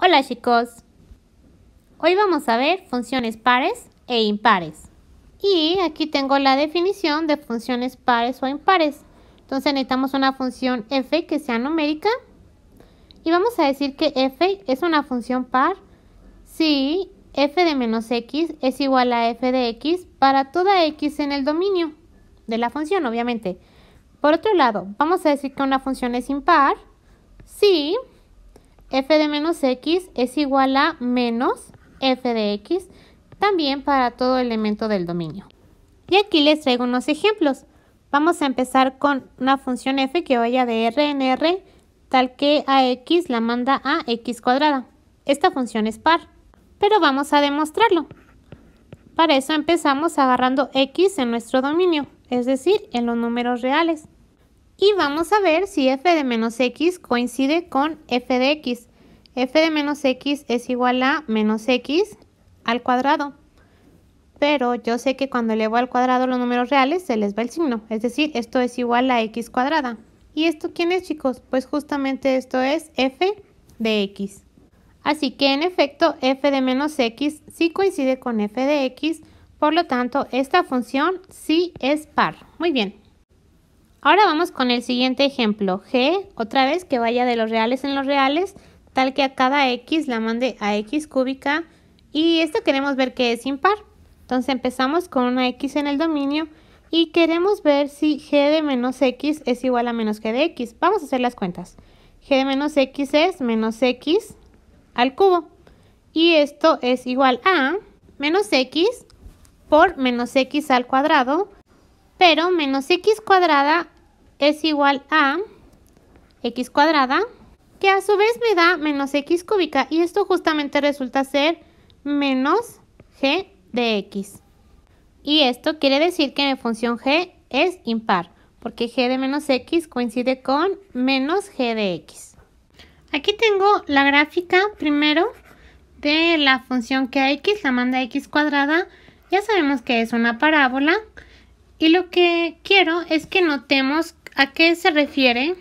Hola chicos, hoy vamos a ver funciones pares e impares y aquí tengo la definición de funciones pares o impares. Entonces necesitamos una función f que sea numérica y vamos a decir que f es una función par si f de menos x es igual a f de x para toda x en el dominio de la función, obviamente. Por otro lado, vamos a decir que una función es impar si f de menos x es igual a menos f de x, también para todo elemento del dominio. Y aquí les traigo unos ejemplos. Vamos a empezar con una función f que vaya de r en r, tal que a x la manda a x cuadrada. Esta función es par, pero vamos a demostrarlo. Para eso empezamos agarrando x en nuestro dominio, es decir, en los números reales. Y vamos a ver si f de menos x coincide con f de x. f de menos x es igual a menos x al cuadrado. Pero yo sé que cuando elevo al cuadrado los números reales se les va el signo. Es decir, esto es igual a x cuadrada. ¿Y esto quién es, chicos? Pues justamente esto es f de x. Así que en efecto f de menos x sí coincide con f de x, por lo tanto esta función sí es par. Muy bien. Ahora vamos con el siguiente ejemplo. G, otra vez que vaya de los reales en los reales, tal que a cada X la mande a X cúbica. Y esto queremos ver que es impar. Entonces empezamos con una X en el dominio y queremos ver si G de menos X es igual a menos G de X. Vamos a hacer las cuentas. G de menos X es menos X al cubo. Y esto es igual a menos X por menos X al cuadrado pero menos x cuadrada es igual a x cuadrada, que a su vez me da menos x cúbica, y esto justamente resulta ser menos g de x. Y esto quiere decir que mi función g es impar, porque g de menos x coincide con menos g de x. Aquí tengo la gráfica primero de la función que a x la manda x cuadrada. Ya sabemos que es una parábola. Y lo que quiero es que notemos a qué se refiere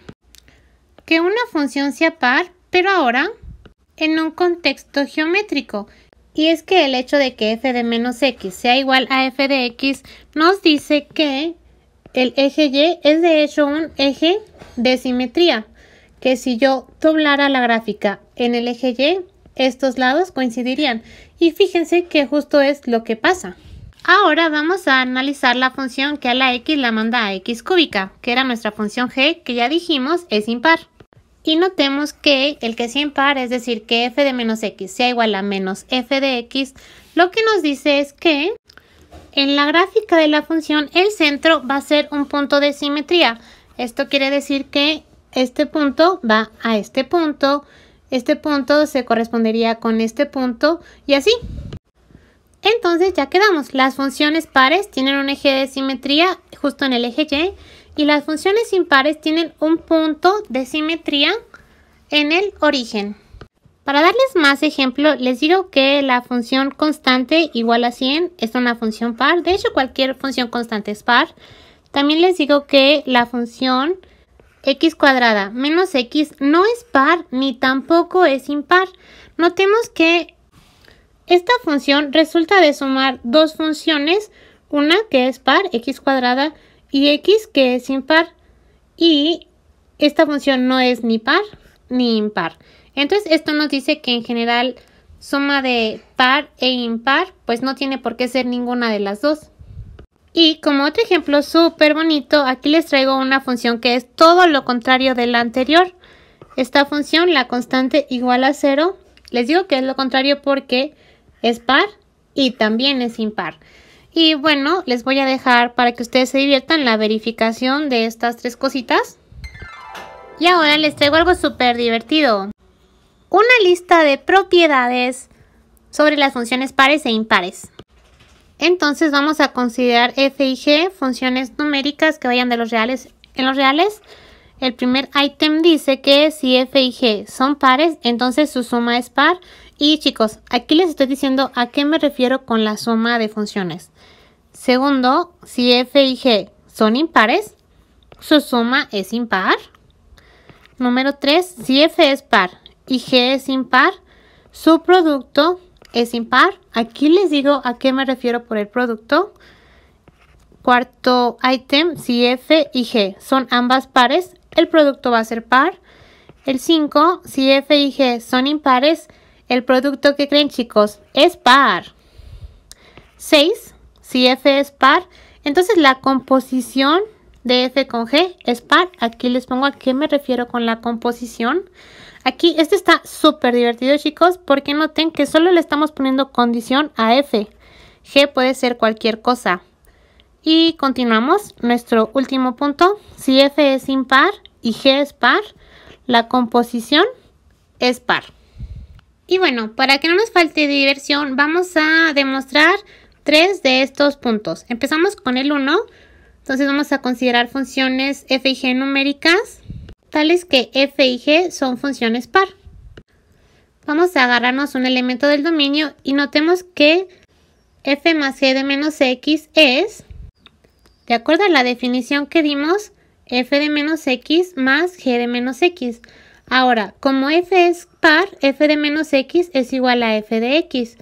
que una función sea par, pero ahora en un contexto geométrico. Y es que el hecho de que f de menos x sea igual a f de x nos dice que el eje y es de hecho un eje de simetría, que si yo doblara la gráfica en el eje y, estos lados coincidirían. Y fíjense que justo es lo que pasa. Ahora vamos a analizar la función que a la x la manda a x cúbica, que era nuestra función g, que ya dijimos es impar. Y notemos que el que es impar, es decir, que f de menos x sea igual a menos f de x, lo que nos dice es que en la gráfica de la función el centro va a ser un punto de simetría. Esto quiere decir que este punto va a este punto, este punto se correspondería con este punto y así. Entonces ya quedamos. Las funciones pares tienen un eje de simetría justo en el eje Y y las funciones impares tienen un punto de simetría en el origen. Para darles más ejemplo, les digo que la función constante igual a 100 es una función par. De hecho, cualquier función constante es par. También les digo que la función x cuadrada menos x no es par ni tampoco es impar. Notemos que esta función resulta de sumar dos funciones, una que es par, x cuadrada, y x que es impar. Y esta función no es ni par ni impar. Entonces esto nos dice que en general suma de par e impar pues no tiene por qué ser ninguna de las dos. Y como otro ejemplo súper bonito, aquí les traigo una función que es todo lo contrario de la anterior. Esta función, la constante igual a cero, les digo que es lo contrario porque es par y también es impar. Y bueno, les voy a dejar para que ustedes se diviertan la verificación de estas tres cositas. Y ahora les traigo algo súper divertido. Una lista de propiedades sobre las funciones pares e impares. Entonces vamos a considerar f y g, funciones numéricas que vayan de los reales en los reales. El primer ítem dice que si f y g son pares, entonces su suma es par y chicos, aquí les estoy diciendo a qué me refiero con la suma de funciones. Segundo, si f y g son impares, su suma es impar. Número 3, si f es par y g es impar, su producto es impar. Aquí les digo a qué me refiero por el producto. Cuarto ítem, si f y g son ambas pares, el producto va a ser par. El 5, si f y g son impares, el producto que creen chicos es par. 6. Si F es par, entonces la composición de F con G es par. Aquí les pongo a qué me refiero con la composición. Aquí, este está súper divertido, chicos, porque noten que solo le estamos poniendo condición a F. G puede ser cualquier cosa. Y continuamos, nuestro último punto. Si F es impar y G es par, la composición es par. Y bueno, para que no nos falte diversión, vamos a demostrar tres de estos puntos. Empezamos con el 1, entonces vamos a considerar funciones f y g numéricas, tales que f y g son funciones par. Vamos a agarrarnos un elemento del dominio y notemos que f más g de menos x es, de acuerdo a la definición que dimos, f de menos x más g de menos x. Ahora, como f es par, f de menos x es igual a f de x.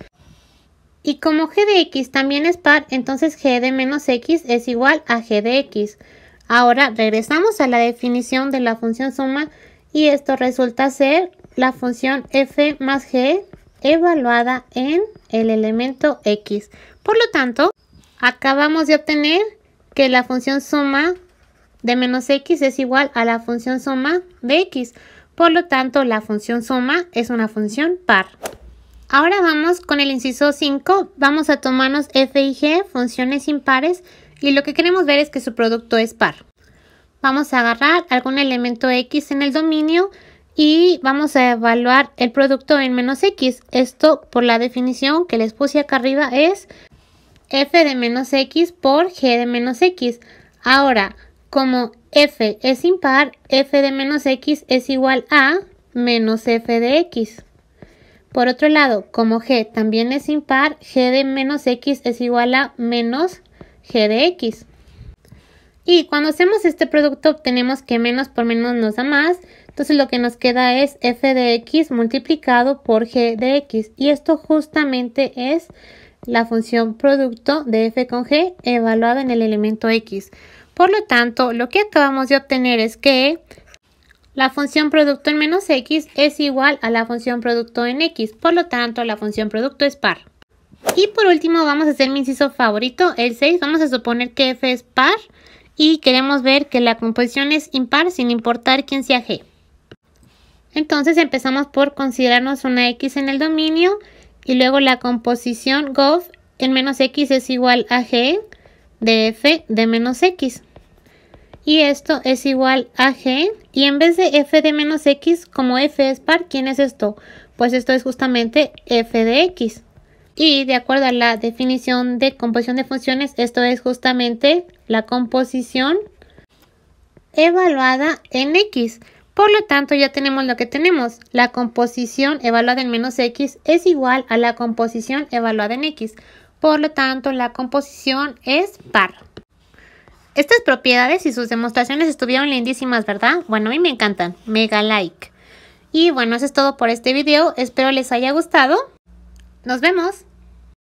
Y como g de x también es par, entonces g de menos x es igual a g de x. Ahora regresamos a la definición de la función suma y esto resulta ser la función f más g evaluada en el elemento x. Por lo tanto, acabamos de obtener que la función suma de menos x es igual a la función suma de x. Por lo tanto, la función suma es una función par. Ahora vamos con el inciso 5. Vamos a tomarnos f y g, funciones impares, y lo que queremos ver es que su producto es par. Vamos a agarrar algún elemento x en el dominio y vamos a evaluar el producto en menos x. Esto por la definición que les puse acá arriba es f de menos x por g de menos x. Ahora, como f es impar, f de menos x es igual a menos f de x. Por otro lado, como g también es impar, g de menos x es igual a menos g de x. Y cuando hacemos este producto obtenemos que menos por menos nos da más, entonces lo que nos queda es f de x multiplicado por g de x. Y esto justamente es la función producto de f con g evaluada en el elemento x. Por lo tanto, lo que acabamos de obtener es que la función producto en menos x es igual a la función producto en x, por lo tanto la función producto es par. Y por último vamos a hacer mi inciso favorito, el 6, vamos a suponer que f es par y queremos ver que la composición es impar sin importar quién sea g. Entonces empezamos por considerarnos una x en el dominio y luego la composición gov en menos x es igual a g de f de menos x. Y esto es igual a g. Y en vez de f de menos x, como f es par, ¿quién es esto? Pues esto es justamente f de x. Y de acuerdo a la definición de composición de funciones, esto es justamente la composición evaluada en x. Por lo tanto, ya tenemos lo que tenemos. La composición evaluada en menos x es igual a la composición evaluada en x. Por lo tanto, la composición es par. Estas propiedades y sus demostraciones estuvieron lindísimas, ¿verdad? Bueno, a mí me encantan. Mega like. Y bueno, eso es todo por este video. Espero les haya gustado. Nos vemos.